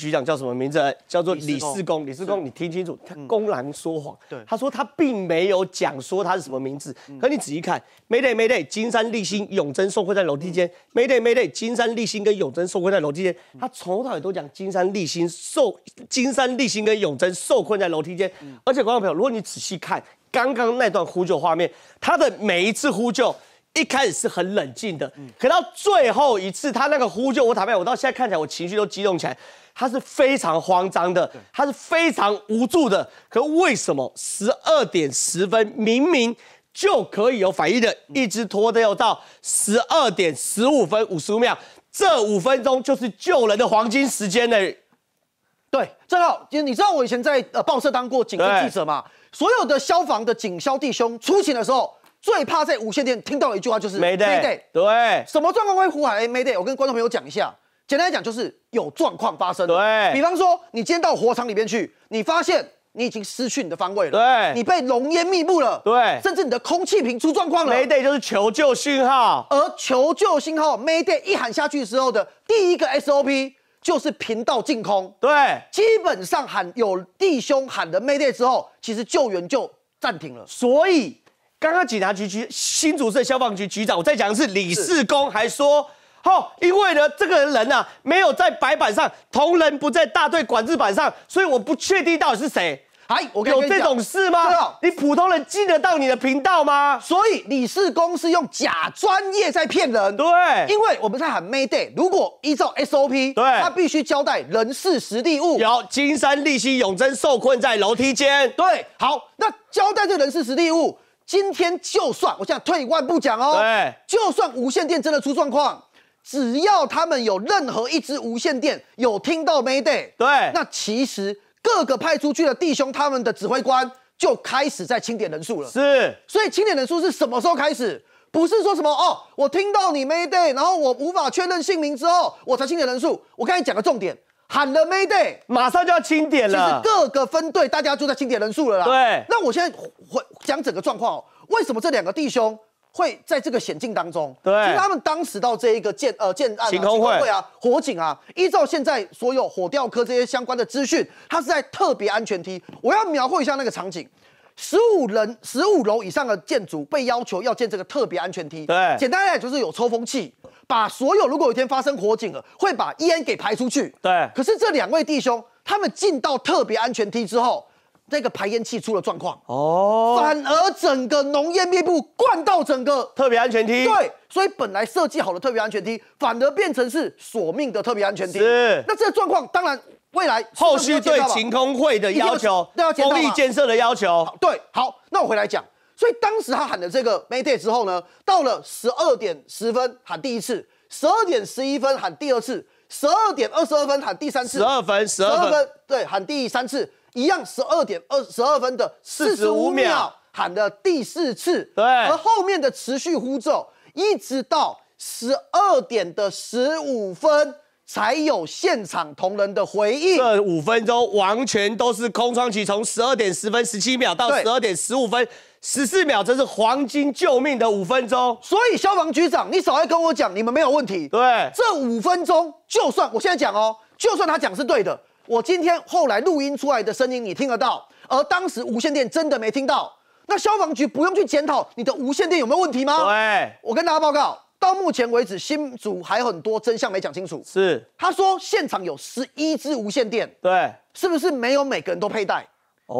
局长叫什么名字？叫做李四公。李四公，你听清楚，他公然说谎。对，他说他并没有讲说他是什么名字。可你仔细看，没得没得，金山立新、永贞受困在楼梯间。没得没得，金山立新跟永贞受困在楼梯间。他从头到尾都讲金山立新受、金山立新跟永贞受困在楼梯间。而且，观众朋友，如果你仔细看刚刚那段呼救画面，他的每一次呼救一开始是很冷静的，可到最后一次他那个呼救，我坦白，我到现在看起来我情绪都激动起来。他是非常慌张的，他是非常无助的。可为什么十二点十分明明就可以有反应的，一直拖要到十二点十五分五十五秒？这五分钟就是救人的黄金时间呢？对，正好，因你知道我以前在呃报社当过警讯记者嘛，所有的消防的警消弟兄出警的时候，最怕在无线电听到一句话就是 “Mayday Mayday”，对，什么状况会呼喊 “Mayday”？我跟观众朋友讲一下。简单讲就是有状况发生对。比方说你今天到火场里面去，你发现你已经失去你的方位了，对。你被浓烟密布了，对。甚至你的空气瓶出状况了，Mayday 就是求救信号。而求救信号 Mayday 一喊下去的时候的第一个 SOP 就是频道净空，对。基本上喊有弟兄喊的 Mayday 之后，其实救援就暂停了。所以刚刚警察局局新竹市消防局局长，我再讲一次，李世公还说。好，因为呢，这个人啊，没有在白板上，同仁不在大队管制板上，所以我不确定到底是谁。哎，我跟你有这种事吗？知道？你普通人进得到你的频道吗？所以李世公是用假专业在骗人。对，因为我们在喊 m a y d a y 如果依照 SOP，对，他必须交代人事实利物。有金山立新永贞受困在楼梯间。对，好，那交代这人事实力物。今天就算，我现在退一万步讲哦，对，就算无线电真的出状况。只要他们有任何一支无线电有听到 Mayday，对，那其实各个派出去的弟兄，他们的指挥官就开始在清点人数了。是，所以清点人数是什么时候开始？不是说什么哦，我听到你 Mayday，然后我无法确认姓名之后，我才清点人数。我跟你讲的重点，喊了 Mayday，马上就要清点了。其实各个分队大家就在清点人数了啦。对，那我现在讲整个状况哦，为什么这两个弟兄？会在这个险境当中，对，他们当时到这一个建呃建案，警会啊，火警啊，依照现在所有火调科这些相关的资讯，它是在特别安全梯。我要描绘一下那个场景：十五人，十五楼以上的建筑被要求要建这个特别安全梯。对，简单来讲就是有抽风器，把所有如果有一天发生火警了，会把烟给排出去。对，可是这两位弟兄，他们进到特别安全梯之后。这个排烟器出了状况，哦，反而整个浓烟密布，灌到整个特别安全梯。对，所以本来设计好的特别安全梯，反而变成是索命的特别安全梯。是。那这个状况，当然未来后续对晴空会的要求，对，要检讨风力建设的要求。对，好。那我回来讲，所以当时他喊的这个 May Day 之后呢，到了十二点十分喊第一次，十二点十一分喊第二次。十二点二十二分喊第三次，十二分，十二分，对，喊第三次，一样，十二点二十二分的四十五秒喊的第四次，对，而后面的持续呼救，一直到十二点的十五分才有现场同仁的回应，这五分钟完全都是空窗期，从十二点十分十七秒到十二点十五分。十四秒，这是黄金救命的五分钟。所以消防局长，你少来跟我讲，你们没有问题。对，这五分钟就算我现在讲哦，就算他讲是对的，我今天后来录音出来的声音你听得到，而当时无线电真的没听到。那消防局不用去检讨你的无线电有没有问题吗？对，我跟大家报告，到目前为止，新竹还很多真相没讲清楚。是，他说现场有十一支无线电，对，是不是没有每个人都佩戴？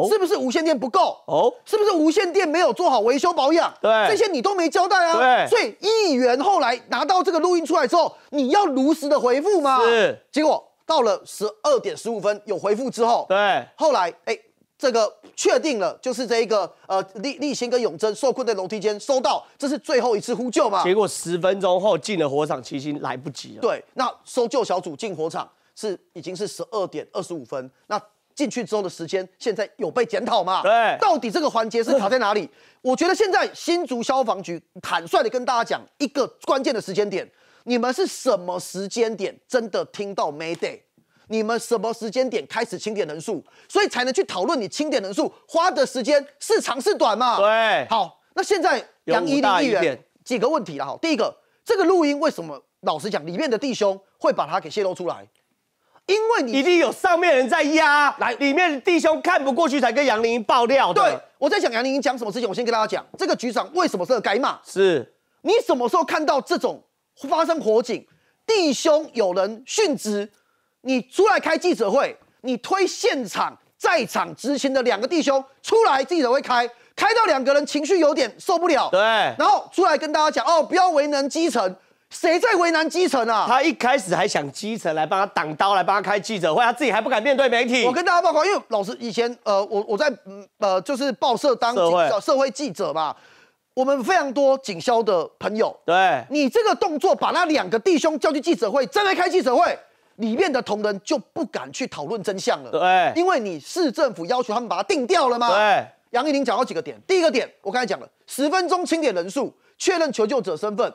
是不是无线电不够？哦，是不是无线电没有做好维修保养？对，这些你都没交代啊。对，所以议员后来拿到这个录音出来之后，你要如实的回复吗？是。结果到了十二点十五分有回复之后，对，后来哎，这个确定了，就是这一个呃，立立新跟永贞受困在楼梯间，收到，这是最后一次呼救嘛？结果十分钟后进了火场，其实来不及了。对，那搜救小组进火场是已经是十二点二十五分，那。进去之后的时间，现在有被检讨吗？对，到底这个环节是卡在哪里？我觉得现在新竹消防局坦率的跟大家讲一个关键的时间点，你们是什么时间点真的听到 May Day？你们什么时间点开始清点人数？所以才能去讨论你清点人数花的时间是长是短嘛？对，好，那现在杨依立议员几个问题了哈，第一个，这个录音为什么老实讲里面的弟兄会把它给泄露出来？因为你一定有上面人在压，来，里面的弟兄看不过去才跟杨玲爆料的。对，我在讲杨玲讲什么事情，我先跟大家讲，这个局长为什么说改码？是你什么时候看到这种发生火警，弟兄有人殉职，你出来开记者会，你推现场在场执勤的两个弟兄出来记者会开，开到两个人情绪有点受不了，对，然后出来跟大家讲，哦，不要为难基层。谁在为难基层啊？他一开始还想基层来帮他挡刀，来帮他开记者会，他自己还不敢面对媒体。我跟大家报告，因为老师以前呃，我我在呃，就是报社当社会记者嘛，我们非常多警消的朋友。对，你这个动作把那两个弟兄叫去记者会，再来开记者会，里面的同仁就不敢去讨论真相了。对，因为你市政府要求他们把它定掉了吗？对。杨义玲讲到几个点，第一个点我刚才讲了，十分钟清点人数，确认求救者身份。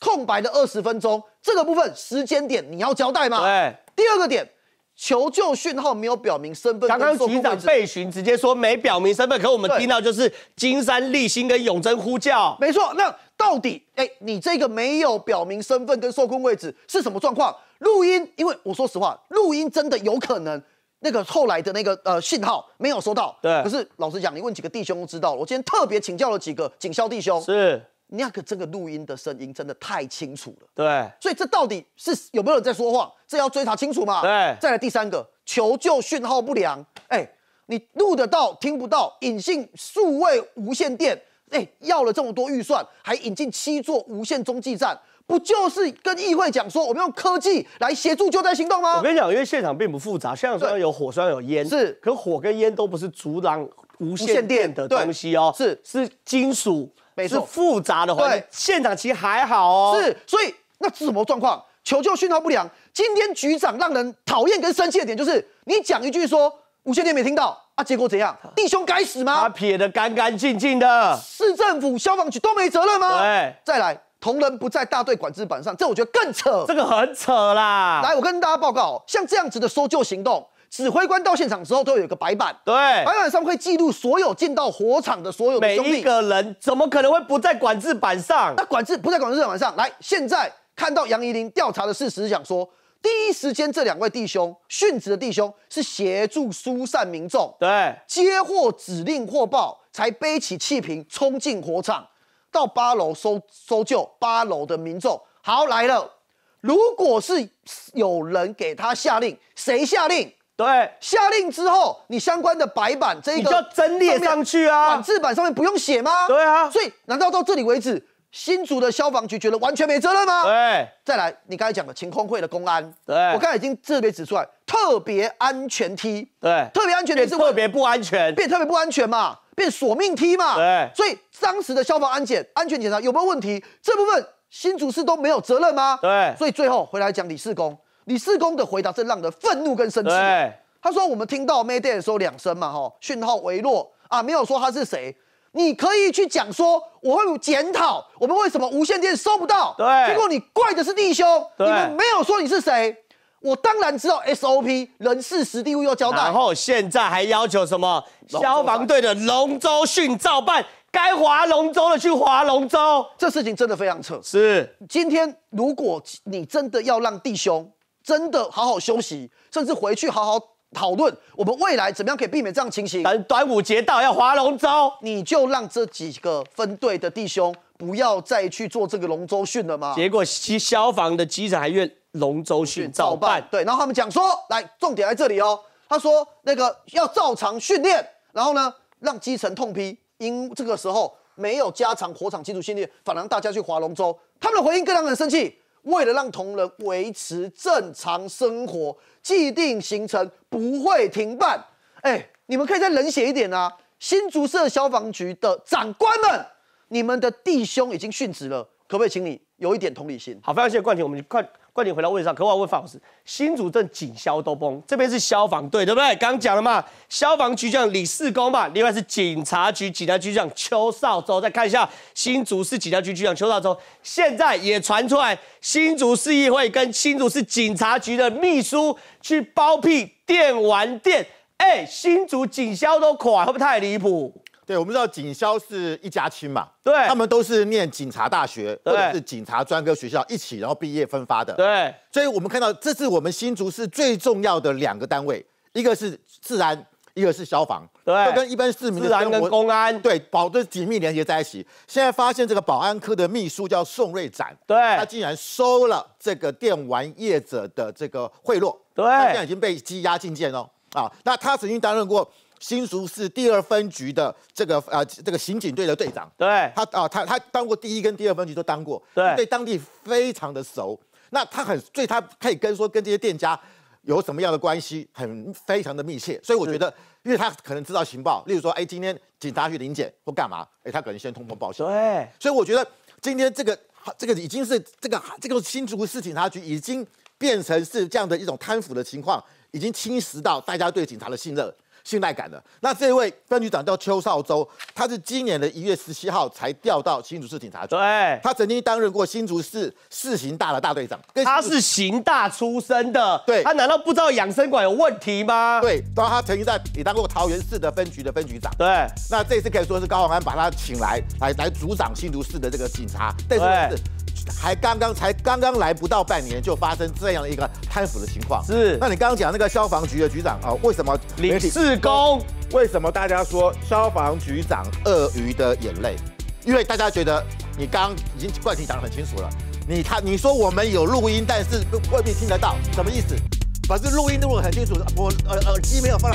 空白的二十分钟，这个部分时间点你要交代吗？对。第二个点，求救讯号没有表明身份。刚刚局长被询，直接说没表明身份。可我们听到就是金山立新跟永贞呼叫。没错。那到底，哎，你这个没有表明身份跟受控位置是什么状况？录音，因为我说实话，录音真的有可能，那个后来的那个呃信号没有收到。对。可是老实讲，你问几个弟兄都知道。我今天特别请教了几个警校弟兄。是。那个这个录音的声音真的太清楚了，对，所以这到底是有没有人在说话？这要追查清楚嘛？对。再来第三个，求救讯号不良。哎，你录得到听不到？引进数位无线电，哎，要了这么多预算，还引进七座无线中继站，不就是跟议会讲说我们用科技来协助救灾行动吗？我跟你讲，因为现场并不复杂，现场虽然有火，虽然有烟，是，可火跟烟都不是阻挡无线电的东西哦，是是金属。每次复杂的环境，现场其实还好哦。是，所以那什么状况？求救讯号不良。今天局长让人讨厌跟生气的点，就是你讲一句说无线电没听到啊，结果怎样？弟兄该死吗？他撇得干干净净的。市政府消防局都没责任吗？对，再来，同仁不在大队管制板上，这我觉得更扯。这个很扯啦。来，我跟大家报告，像这样子的搜救行动。指挥官到现场之后，都有一个白板，对，白板上会记录所有进到火场的所有的每一个人怎么可能会不在管制板上？那管制不在管制板上来。现在看到杨怡林调查的事实，讲说第一时间这两位弟兄殉职的弟兄是协助疏散民众，对，接获指令获报才背起气瓶冲进火场，到八楼搜搜救八楼的民众。好，来了，如果是有人给他下令，谁下令？对，下令之后，你相关的白板这一个，要陈列上去啊。管制板上面不用写吗？对啊。所以，难道到这里为止，新竹的消防局觉得完全没责任吗？对。再来，你刚才讲的晴空会的公安，对我刚才已经特别指出来，特别安全梯，对，特别安全梯是特别不安全，变特别不安全嘛，变索命梯嘛。对。所以当时的消防安检、安全检查有没有问题？这部分新竹市都没有责任吗？对。所以最后回来讲李世功。李世功的回答是让人愤怒跟生气。他说：“我们听到 May Day 候两声嘛，哈，讯号微弱啊，没有说他是谁。你可以去讲说我会检讨我们为什么无线电收不到。结果你怪的是弟兄，你们没有说你是谁。我当然知道 SOP 人事实地务要交代。然后现在还要求什么消防队的龙舟训照办，该划龙舟的去划龙舟，这事情真的非常扯。是今天如果你真的要让弟兄。”真的好好休息，甚至回去好好讨论我们未来怎么样可以避免这样情形。端午节到要划龙舟，你就让这几个分队的弟兄不要再去做这个龙舟训了吗？结果其消防的基层还愿龙舟训照办，对，然后他们讲说，来，重点在这里哦，他说那个要照常训练，然后呢让基层痛批，因这个时候没有加长火场基础训练，反而让大家去划龙舟，他们的回应更让人生气。为了让同仁维持正常生活，既定行程不会停办。哎，你们可以再冷血一点啊！新竹市消防局的长官们，你们的弟兄已经殉职了，可不可以请你有一点同理心？好，非常谢谢冠廷，我们快。快你回到问题上，可我要问范老师，新竹镇警消都崩，这边是消防队，对不对？刚讲了嘛，消防局长李世公嘛，另外是警察局警察局长邱少洲。再看一下新竹市警察局局长邱少洲，现在也传出来新竹市议会跟新竹市警察局的秘书去包庇电玩店，哎，新竹警消都垮，会不会太离谱？对，我们知道警消是一家亲嘛，对，他们都是念警察大学或者是警察专科学校一起，然后毕业分发的，对。所以我们看到，这是我们新竹市最重要的两个单位，一个是治安，一个是消防，对，跟一般市民的公安对，保安紧密连接在一起。现在发现这个保安科的秘书叫宋瑞展，对，他竟然收了这个电玩业者的这个贿赂，对，现在已经被羁押禁见了啊。那他曾经担任过。新竹市第二分局的这个呃这个刑警队的队长，对他啊他他当过第一跟第二分局都当过，对当地非常的熟。那他很，所以他可以跟说跟这些店家有什么样的关系，很非常的密切。所以我觉得，因为他可能知道情报，例如说，哎，今天警察去临检或干嘛，哎，他可能先通风报信。对。所以我觉得今天这个这个已经是这个这个新竹市警察局已经变成是这样的一种贪腐的情况，已经侵蚀到大家对警察的信任。信赖感的，那这位分局长叫邱少洲，他是今年的一月十七号才调到新竹市警察局。对，他曾经担任过新竹市市刑大的大队长。他是刑大出身的，对，他难道不知道养生馆有问题吗？对，然后他曾经在也当过桃园市的分局的分局长。对，那这次可以说是高鸿安把他请来，来来主长新竹市的这个警察，但是。还刚刚才刚刚来不到半年，就发生这样一个贪腐的情况。是，那你刚刚讲那个消防局的局长啊，为什么临时工？为什么大家说消防局长鳄鱼的眼泪？因为大家觉得你刚已经冠廷讲得很清楚了。你看，你说我们有录音，但是未必听得到，什么意思？反正录音录得很清楚，我耳耳机没有放。